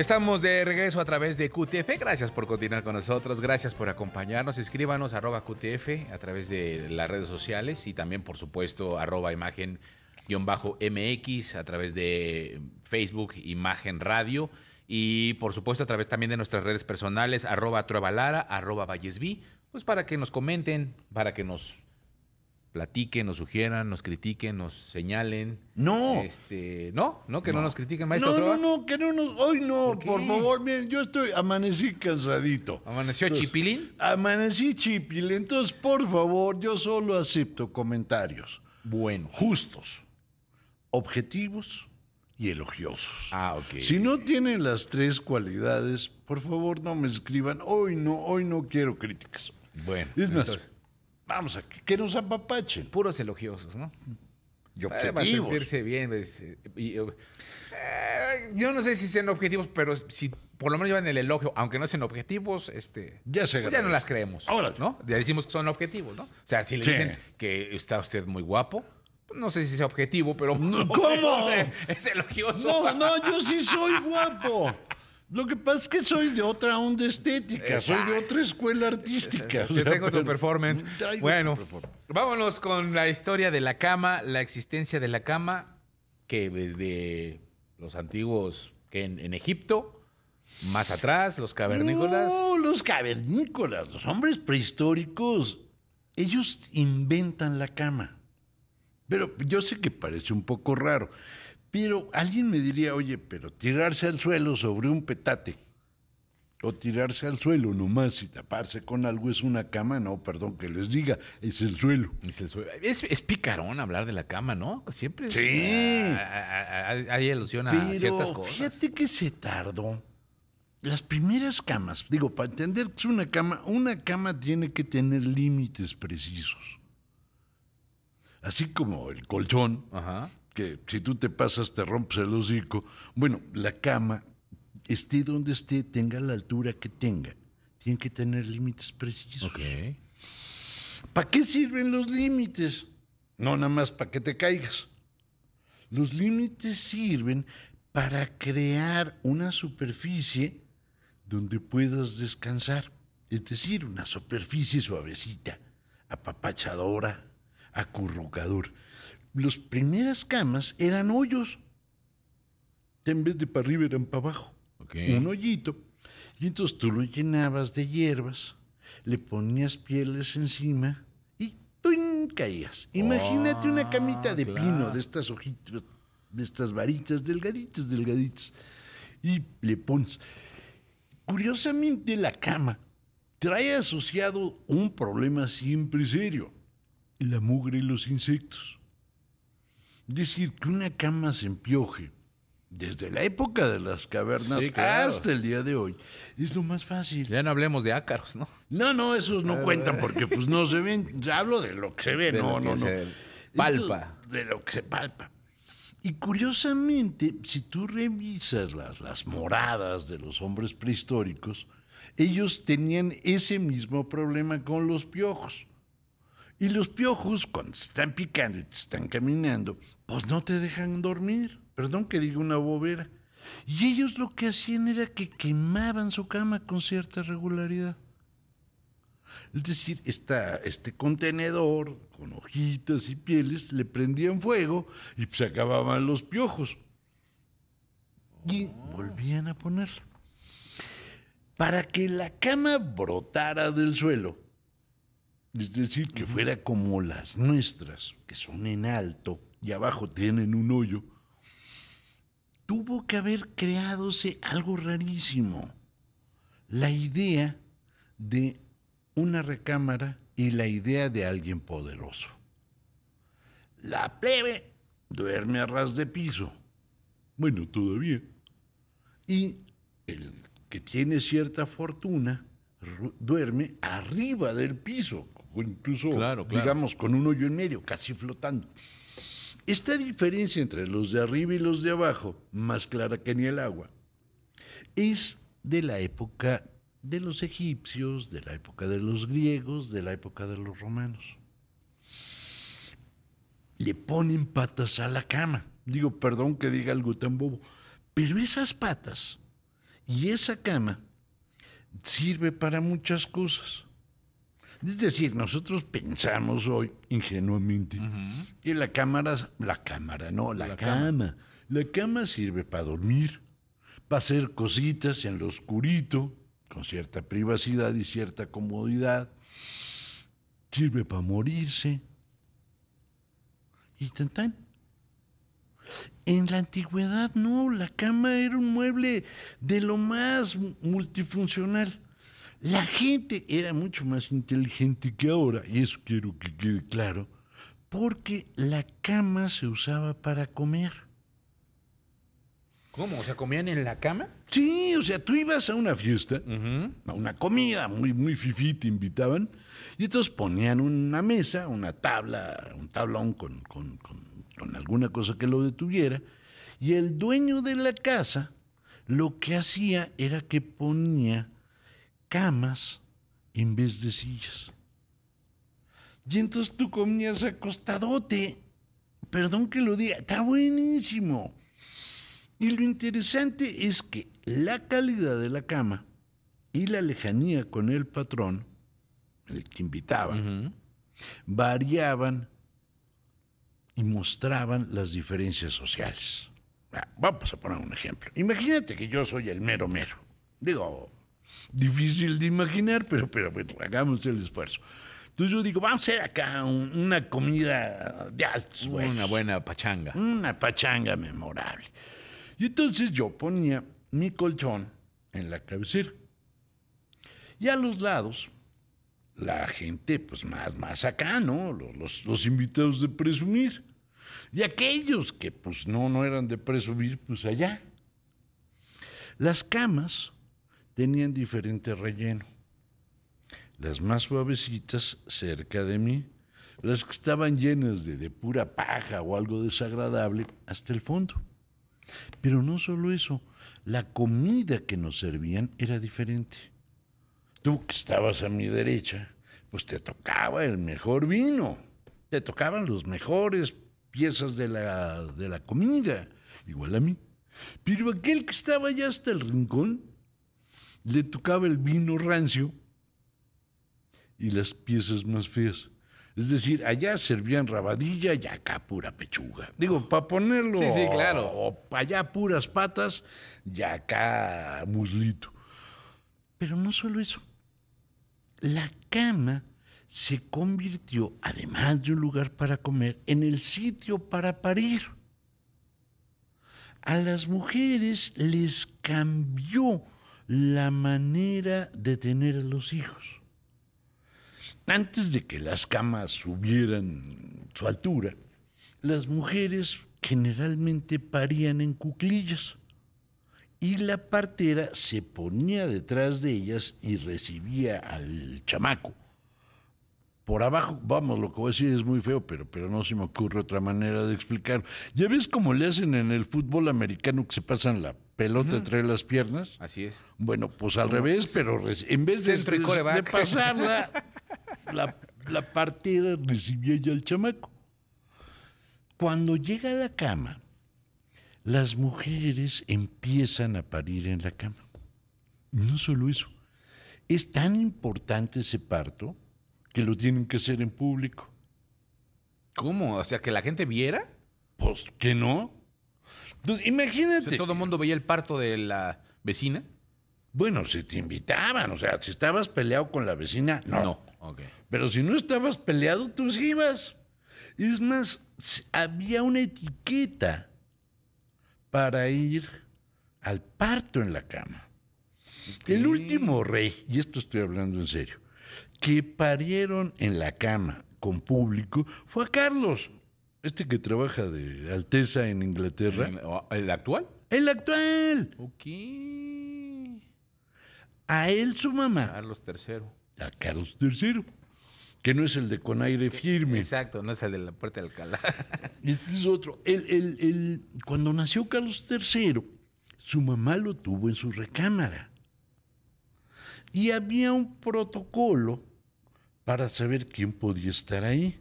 Estamos de regreso a través de QTF. Gracias por continuar con nosotros. Gracias por acompañarnos. Escríbanos arroba QTF a través de las redes sociales y también, por supuesto, arroba imagen MX a través de Facebook, Imagen Radio y por supuesto a través también de nuestras redes personales arroba truebalara, arroba pues para que nos comenten, para que nos platiquen, nos sugieran, nos critiquen, nos señalen. No. Este, no, no, que no, nos critiquen, maestro. No, no, no, que no nos. Hoy no, por, favor, miren, yo estoy. Amanecí cansadito. ¿Amaneció chipilín? Amanecí chipilín. Entonces, por favor, yo solo acepto comentarios. Bueno. Justos, objetivos y elogiosos. Ah, ok. Si no tienen las tres cualidades, por favor, no me escriban. Hoy no, hoy no quiero críticas. Bueno. Es vamos a que, nos apapachen. Puros elogiosos, ¿no? Y objetivos. Para sentirse bien. Eh, eh, eh, yo no sé si sean objetivos, pero si por lo menos llevan el elogio, aunque no sean objetivos, este, ya, pues ya no las creemos. Ahora, ¿no? Ya decimos que son objetivos, ¿no? O sea, si le dicen que está usted muy guapo, no sé si sea objetivo, pero. ¿Cómo? es elogioso. No, no, yo sí soy guapo. Lo que pasa es que soy de otra onda estética, soy de otra escuela artística. Yo tengo tu performance. Bueno, vámonos con la historia de la cama, la existencia de la cama, que desde los antiguos, que en Egipto, más atrás, los cavernícolas. No, los cavernícolas, los hombres prehistóricos, ellos inventan la cama. Pero yo sé que parece un poco raro. Pero alguien me diría, oye, pero tirarse al suelo sobre un petate o tirarse al suelo nomás y taparse con algo es una cama, no, perdón que les diga, es el suelo. Es el suelo. Es, picarón hablar de la cama, ¿no? Siempre sí. hay alusión a ciertas cosas. Fíjate que se tardó. Las primeras camas, digo, para entender que es una cama, una cama tiene que tener límites precisos. Así como el colchón, Ajá que si tú te pasas te rompes el hocico. Bueno, la cama, esté donde esté, tenga la altura que tenga, tiene que tener límites precisos. ¿Para qué sirven los límites? No nada más para que te caigas. Los límites sirven para crear una superficie donde puedas descansar. Es decir, una superficie suavecita, apapachadora, acurrucadora las primeras camas eran hoyos. En vez de para arriba eran para abajo. Un hoyito. Y entonces tú lo llenabas de hierbas, le ponías pieles encima y tú caías. Imagínate una ah, camita de pino, de estas hojitas, de estas varitas delgaditas, delgaditas. Y le pones. Curiosamente, la cama trae asociado un problema siempre serio: la mugre y los insectos decir, que una cama se empioje desde la época de las cavernas hasta el día de hoy es lo más fácil. Ya no hablemos de ácaros, ¿no? No, no, esos no cuentan porque pues no se ven. Ya hablo de lo que se ve, no, no, no. Palpa. de lo que se palpa. Y curiosamente, si tú revisas las, las moradas de los hombres prehistóricos, ellos tenían ese mismo problema con los piojos. Y los piojos, cuando están picando y te están caminando, pues no te dejan dormir. Perdón que diga una bobera. Y ellos lo que hacían era que quemaban su cama con cierta regularidad. Es decir, este contenedor con hojitas y pieles le prendían fuego y se acababan los piojos. Y volvían a ponerlo Para que la cama brotara del suelo, es decir, que fuera como las nuestras, que son en alto y abajo tienen un hoyo, tuvo que haber creadose algo rarísimo. La idea de una recámara y la idea de alguien poderoso. La plebe duerme a ras de piso. Bueno, todavía. Y el que tiene cierta fortuna duerme arriba del piso, o incluso, digamos, con un hoyo en medio, casi flotando. Esta diferencia entre los de arriba y los de abajo, más clara que ni el agua, es de la época de los egipcios, de la época de los griegos, de la época de los romanos. Le ponen patas a la cama. Digo, perdón que diga algo tan bobo, pero esas patas y esa cama sirve para muchas cosas. Es decir, nosotros pensamos hoy ingenuamente que la cámara, la cámara, no, la, cama. La cama sirve para dormir, para hacer cositas en lo oscurito, con cierta privacidad y cierta comodidad. Sirve para morirse. Y tan tan. En la antigüedad no, la cama era un mueble de lo más multifuncional. La gente era mucho más inteligente que ahora, y eso quiero que quede claro, porque la cama se usaba para comer. ¿Cómo? ¿O sea, comían en la cama? Sí, o sea, tú ibas a una fiesta, a una comida, muy, muy fifí, te invitaban, y entonces ponían una mesa, una tabla, un tablón con alguna cosa que lo detuviera, y el dueño de la casa lo que hacía era que ponía camas en vez de sillas. Y entonces tú comías acostadote. Perdón que lo diga, está buenísimo. Y lo interesante es que la calidad de la cama y la lejanía con el patrón, el que invitaba, variaban y mostraban las diferencias sociales. Ah, vamos a poner un ejemplo. Imagínate que yo soy el mero mero. Digo, difícil de imaginar, pero, pero bueno, hagamos el esfuerzo. Entonces yo digo, vamos a hacer acá una comida de Una buena pachanga. Una pachanga memorable. Y entonces yo ponía mi colchón en la cabecera. Y a los lados, la gente, pues más, más acá, ¿no? Los, los invitados de presumir. Y aquellos que, pues no, no eran de presumir, pues allá. Las camas tenían diferente relleno. Las más suavecitas cerca de mí, las que estaban llenas de, pura paja o algo desagradable hasta el fondo. Pero no solo eso, la comida que nos servían era diferente. Tú que estabas a mi derecha, pues te tocaba el mejor vino, te tocaban los mejores piezas de la, de la comida, igual a mí. Pero aquel que estaba allá hasta el rincón, le tocaba el vino rancio y las piezas más feas. Es decir, allá servían rabadilla y acá pura pechuga. Digo, para ponerlo. Sí, claro. O allá puras patas y acá muslito. Pero no solo eso. La cama se convirtió, además de un lugar para comer, en el sitio para parir. A las mujeres les cambió la manera de tener a los hijos. Antes de que las camas subieran su altura, las mujeres generalmente parían en cuclillas y la partera se ponía detrás de ellas y recibía al chamaco. Por abajo, vamos, lo que voy a decir es muy feo, pero, no se me ocurre otra manera de explicarlo. Ya ves cómo le hacen en el fútbol americano que se pasan la pelota entre las piernas. Así es. Bueno, pues al revés, pero en vez de, pasarla, la, partida recibía ya el chamaco. Cuando llega a la cama, las mujeres empiezan a parir en la cama. No solo eso. Es tan importante ese parto que lo tienen que hacer en público. ¿Cómo? O sea, que la gente viera. Pues que no. Entonces, imagínate. todo el mundo veía el parto de la vecina. Bueno, si te invitaban, o sea, si estabas peleado con la vecina, no. Pero si no estabas peleado, tú pues sí ibas. Es más, había una etiqueta para ir al parto en la cama. El último rey, y esto estoy hablando en serio, que parieron en la cama con público fue a Carlos. Este que trabaja de Alteza en Inglaterra. ¿El actual? ¡El actual! Ok. A él su mamá. Carlos III. A Carlos III. Que no es el de con aire firme. Exacto, no es el de la puerta de Alcalá. Este es otro. El, el, el, cuando nació Carlos III, su mamá lo tuvo en su recámara. Y había un protocolo para saber quién podía estar ahí.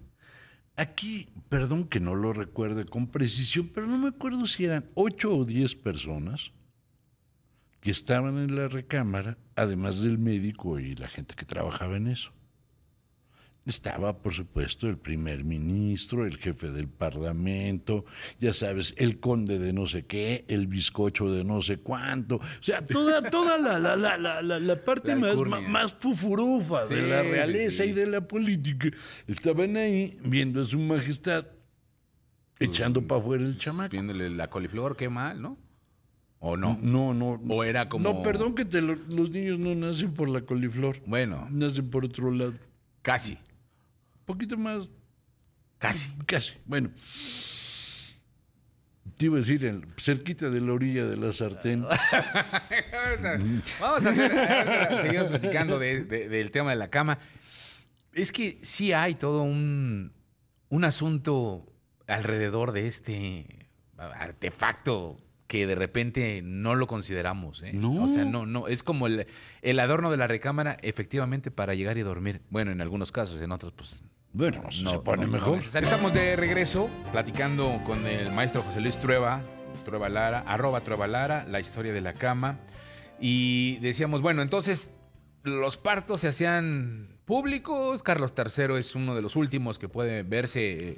Aquí, perdón que no lo recuerde con precisión, pero no me acuerdo si eran ocho o diez personas que estaban en la recámara, además del médico y la gente que trabajaba en eso. Estaba, por supuesto, el primer ministro, el jefe del parlamento, ya sabes, el conde de no sé qué, el bizcocho de no sé cuánto. O sea, toda, toda la, la, parte más, fufurufa de la realeza y de la política. Estaban ahí viendo a su majestad pues, echando para afuera el pues, chamaco. Viéndole la coliflor, qué mal, ¿no? ¿O no? No, no. ¿O era como.? No, perdón que los niños no nacen por la coliflor. Bueno. Nacen por otro lado. Casi poquito más. Casi. Casi. Bueno. Te iba a decir, cerquita de la orilla de la sartén. vamos, a, seguir platicando del tema de la cama. Es que sí hay todo un, asunto alrededor de este artefacto que de repente no lo consideramos. ¿eh? No. O sea, no, no. Es como el, el, adorno de la recámara, efectivamente, para llegar y dormir. Bueno, en algunos casos, en otros, pues bueno, se pone mejor. Estamos de regreso platicando con el maestro José Luis Trueba, Trueba Lara, arroba la historia de la cama. Y decíamos, bueno, entonces los partos se hacían públicos. Carlos III es uno de los últimos que puede verse eh,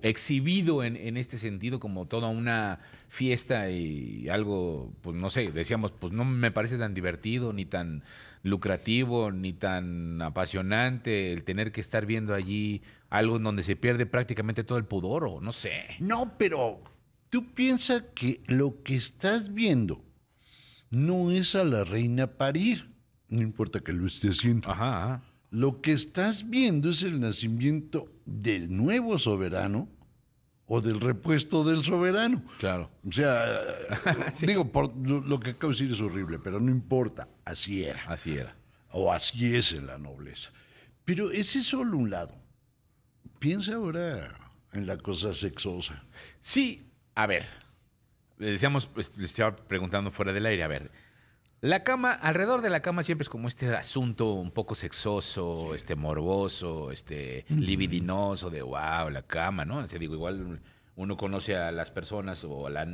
exhibido en, este sentido como toda una fiesta y algo, pues no sé, decíamos, pues no me parece tan divertido, ni tan lucrativo, ni tan apasionante el tener que estar viendo allí algo en donde se pierde prácticamente todo el pudor o no sé. No, pero tú piensas que lo que estás viendo no es a la reina París, No importa que lo esté haciendo. Ajá. ajá lo que estás viendo es el nacimiento del nuevo soberano o del repuesto del soberano. Claro. O sea, digo, por, lo que acabo de decir es horrible, pero no importa, así era. Así era. O así es en la nobleza. Pero ese es solo un lado. Piensa ahora en la cosa sexosa. Sí, a ver, le decíamos, pues, le estaba preguntando fuera del aire, a ver, la cama, alrededor de la cama siempre es como este asunto un poco sexoso, este morboso, este libidinoso de wow, la cama, ¿no? Te digo, igual uno conoce a las personas o a la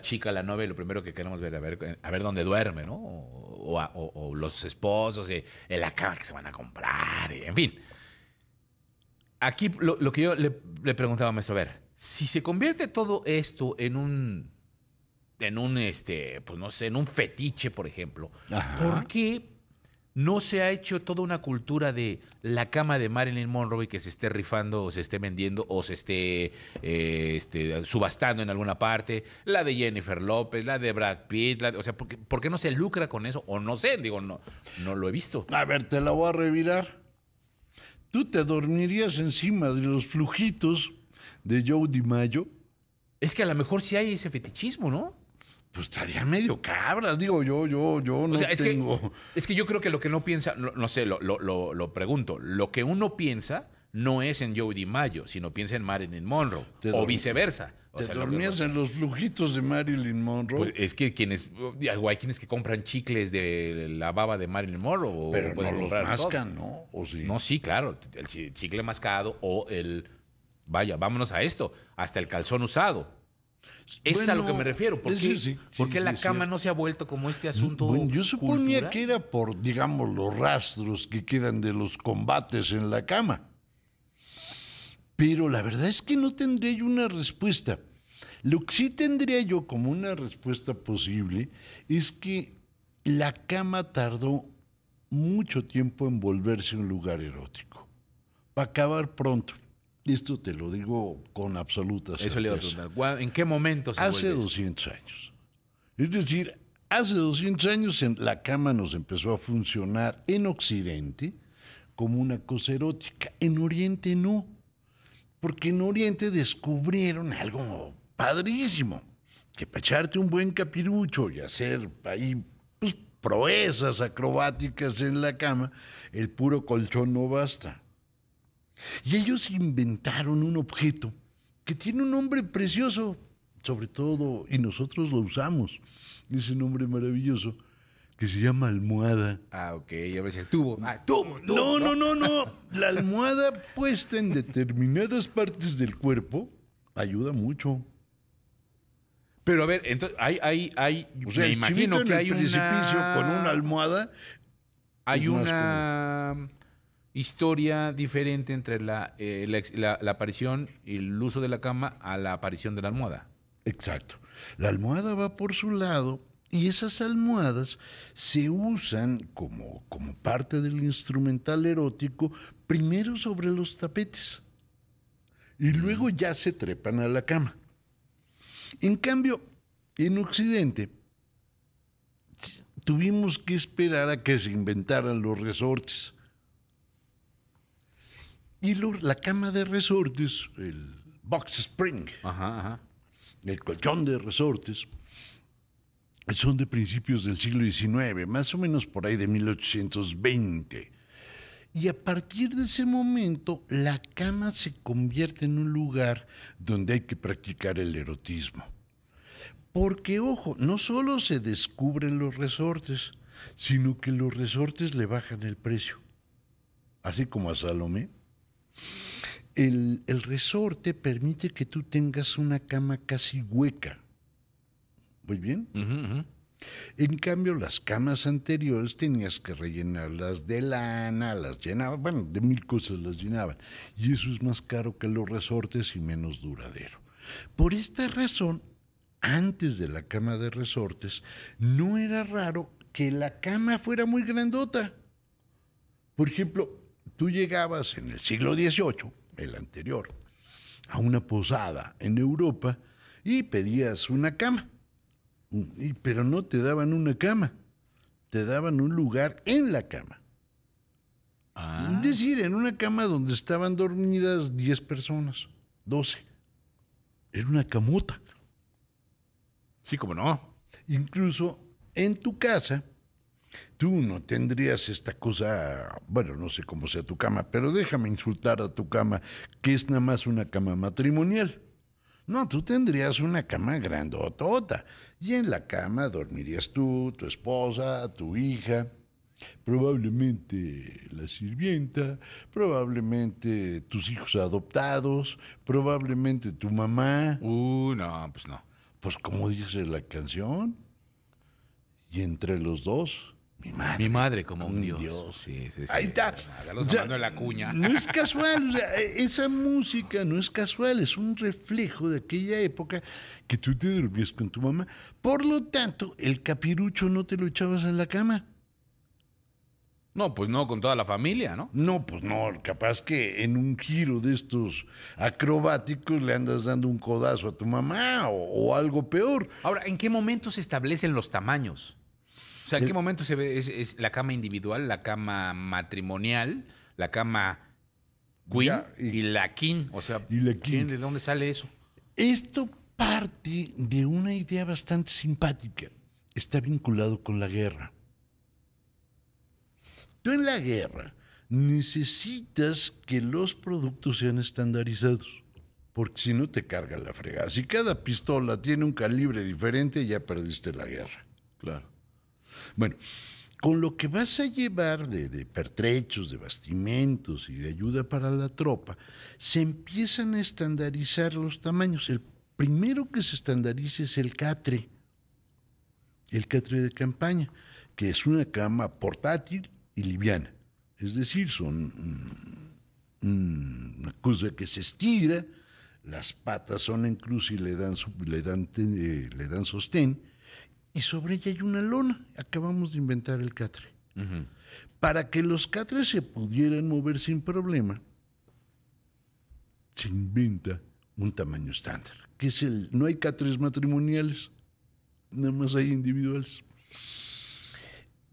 chica, a la novia, lo primero que queremos ver, a ver, a ver dónde duerme, ¿no? O, los esposos, en la cama que se van a comprar, en fin. Aquí lo, que yo le, le preguntaba a maestro, a ver, si se convierte todo esto en un en un, este, pues no sé, en un fetiche, por ejemplo. ¿Por qué no se ha hecho toda una cultura de la cama de Marilyn Monroe que se esté rifando o se esté vendiendo o se esté eh, este, subastando en alguna parte? La de Jennifer López, la de Brad Pitt, o sea, ¿por qué, no se lucra con eso? O no sé, digo, no, no lo he visto. A ver, te la voy a revirar. ¿Tú te dormirías encima de los flujitos de Joe DiMaggio? Es que a lo mejor sí hay ese fetichismo, ¿no? pues estaría medio cabras, digo yo, yo, yo no o es Que, es que yo creo que lo que no piensa, no, sé, lo, lo, lo, pregunto, lo que uno piensa no es en Joe DiMaggio, sino piensa en Marilyn Monroe, o viceversa. O te dormías en los flujitos de Marilyn Monroe. Pues, es que quienes, hay quienes que compran chicles de la baba de Marilyn Monroe. o no los mascan, ¿no? No, sí, claro, el chicle mascado o el, vaya, vámonos a esto, hasta el calzón usado es a lo que me refiero. porque la cama no se ha vuelto como este asunto? yo suponía que era por, digamos, los rastros que quedan de los combates en la cama. Pero la verdad es que no tendría yo una respuesta. Lo que sí tendría yo como una respuesta posible es que la cama tardó mucho tiempo en volverse un lugar erótico. para acabar pronto. Esto te lo digo con absoluta certeza. Eso le a preguntar. ¿En qué momento se Hace 200 años. Es decir, hace 200 años la cama nos empezó a funcionar en Occidente como una cosa erótica. En Oriente no. Porque en Oriente descubrieron algo padrísimo. Que para echarte un buen capirucho y hacer ahí pues, proezas acrobáticas en la cama, el puro colchón no basta y ellos inventaron un objeto que tiene un nombre precioso, sobre todo, y nosotros lo usamos, ese nombre maravilloso, que se llama almohada. Ah, ok, ya ves el tubo. tubo, tubo. No, no, no, no. La almohada puesta en determinadas partes del cuerpo ayuda mucho. Pero a ver, entonces, hay, hay, hay, me imagino que hay un con una almohada. Hay una historia diferente entre eh, la, aparición y el uso de la cama a la aparición de la almohada. Exacto. La almohada va por su lado y esas almohadas se usan como, como parte del instrumental erótico primero sobre los tapetes y mm. luego ya se trepan a la cama. En cambio, en Occidente tuvimos que esperar a que se inventaran los resortes y la cama de resortes, el box spring, el colchón de resortes, son de principios del siglo XIX, más o menos por ahí de 1820. Y a partir de ese momento, la cama se convierte en un lugar donde hay que practicar el erotismo. Porque, ojo, no solo se descubren los resortes, sino que los resortes le bajan el precio. Así como a Salomé, el, resorte permite que tú tengas una cama casi hueca. ¿Voy bien? En cambio, las camas anteriores tenías que rellenarlas de lana, las llenaban, bueno, de mil cosas las llenaban. Y eso es más caro que los resortes y menos duradero. Por esta razón, antes de la cama de resortes, no era raro que la cama fuera muy grandota. Por ejemplo, Tú llegabas en el siglo XVIII, el anterior, a una posada en Europa y pedías una cama. pero no te daban una cama, te daban un lugar en la cama. Ah. Es decir, en una cama donde estaban dormidas 10 personas, 12. Era una camota. Sí, como no. Incluso en tu casa Tú no tendrías esta cosa, bueno, no sé cómo sea tu cama, pero déjame insultar a tu cama, que es nada más una cama matrimonial. No, tú tendrías una cama grandotota y en la cama dormirías tú, tu esposa, tu hija, probablemente la sirvienta, probablemente tus hijos adoptados, probablemente tu mamá. Uh, no, pues no. Pues como dice la canción, y entre los dos mi madre. Mi madre como un, un dios. Sí, sí, sí. Ahí está. la cuña. No es casual. E, esa música no es casual. Es un reflejo de aquella época que tú te dormías con tu mamá. Por lo tanto, el capirucho no te lo echabas en la cama. No, pues no, con toda la familia, ¿no? No, pues no, capaz que en un giro de estos acrobáticos le andas dando un codazo a tu mamá o algo peor. Ahora, ¿en qué momento se establecen los tamaños? O sea, ¿en qué momento se ve? ¿Es, la cama individual, la cama matrimonial, la cama queen y, la king? O sea, y la ¿de dónde sale eso? Esto parte de una idea bastante simpática. Está vinculado con la guerra. Tú en la guerra necesitas que los productos sean estandarizados, porque si no te carga la fregada. Si cada pistola tiene un calibre diferente, ya perdiste la guerra. Claro. Bueno, con lo que vas a llevar de, pertrechos, de bastimentos y de ayuda para la tropa, se empiezan a estandarizar los tamaños. El primero que se estandariza es el catre, el catre de campaña, que es una cama portátil y liviana. Es decir, son mm, mm, una cosa que se estira, las patas son en cruz y le dan, eh, le dan sostén y sobre ella hay una lona. Acabamos de inventar el catre. Para que los catres se pudieran mover sin problema, se inventa un tamaño estándar, que es el, no hay catres matrimoniales, nada más hay individuales.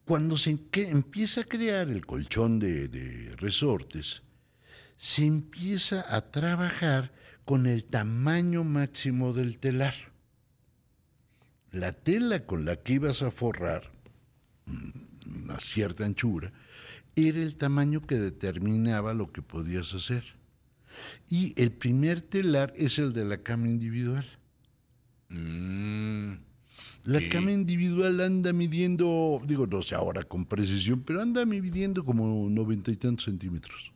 Cuando se empieza a crear el colchón de resortes, se empieza a trabajar con el tamaño máximo del telar la tela con la que ibas a forrar, una mm, cierta anchura, era el tamaño que determinaba lo que podías hacer. Y el primer telar es el de la cama individual. Mm, la cama individual anda midiendo, digo, no sé ahora con precisión, pero anda midiendo como noventa y tantos centímetros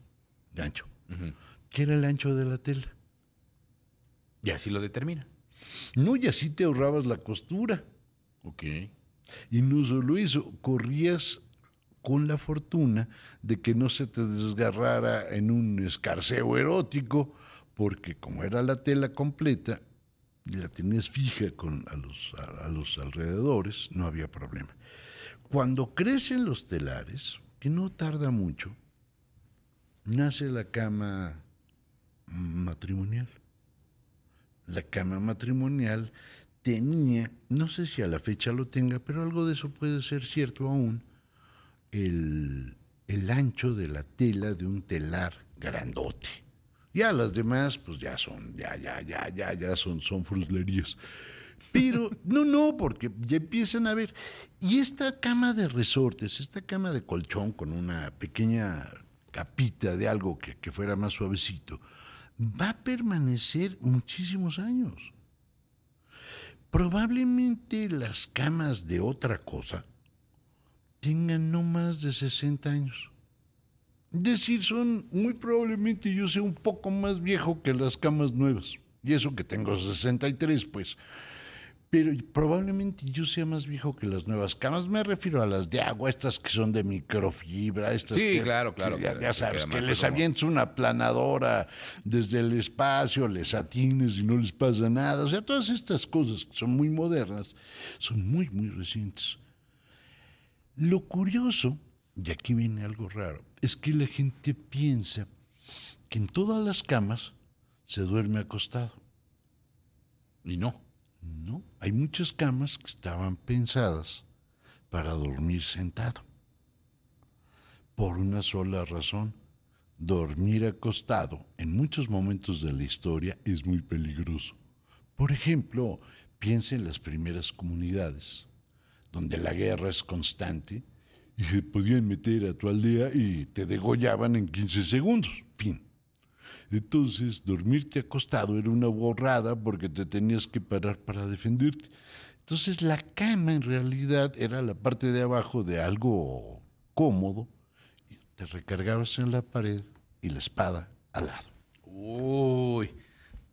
de ancho, ¿Qué era el ancho de la tela. Y así lo determina. No, y así te ahorrabas la costura. Ok. Y no solo eso, corrías con la fortuna de que no se te desgarrara en un escarceo erótico, porque como era la tela completa, y la tenías fija con, los, a los alrededores, no había problema. Cuando crecen los telares, que no tarda mucho, nace la cama matrimonial la cama matrimonial tenía, no sé si a la fecha lo tenga, pero algo de eso puede ser cierto aún, el, ancho de la tela de un telar grandote. Ya las demás, pues ya son, ya, ya, ya, ya, ya son, son fruslerías. Pero no, no, porque ya empiezan a ver. Y esta cama de resortes, esta cama de colchón con una pequeña capita de algo que fuera más suavecito, va a permanecer muchísimos años. Probablemente las camas de otra cosa tengan no más de 60 años. Es decir, son muy probablemente yo sea un poco más viejo que las camas nuevas. Y eso que tengo 63, pues pero probablemente yo sea más viejo que las nuevas camas. Me refiero a las de agua, estas que son de microfibra, estas que, claro, claro, ya, sabes, que, les avientes una planadora desde el espacio, les atines y no les pasa nada. O sea, todas estas cosas que son muy modernas, son muy, muy recientes. Lo curioso, y aquí viene algo raro, es que la gente piensa que en todas las camas se duerme acostado. Y no. No, hay muchas camas que estaban pensadas para dormir sentado. Por una sola razón, dormir acostado en muchos momentos de la historia es muy peligroso. Por ejemplo, piensa en las primeras comunidades, donde la guerra es constante y se podían meter a tu aldea y te degollaban en 15 segundos. Fin. Entonces, dormirte acostado era una borrada porque te tenías que parar para defenderte. Entonces, la cama en realidad era la parte de abajo de algo cómodo. Y te recargabas en la pared y la espada al lado. Uy,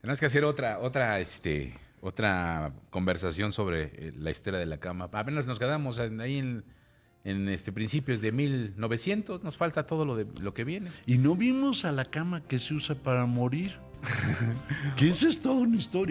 tenemos que hacer otra, otra, este, otra conversación sobre eh, la historia de la cama. Apenas nos quedamos ahí en en este principios de 1900, nos falta todo lo de lo que viene. Y no vimos a la cama que se usa para morir. que esa es toda una historia.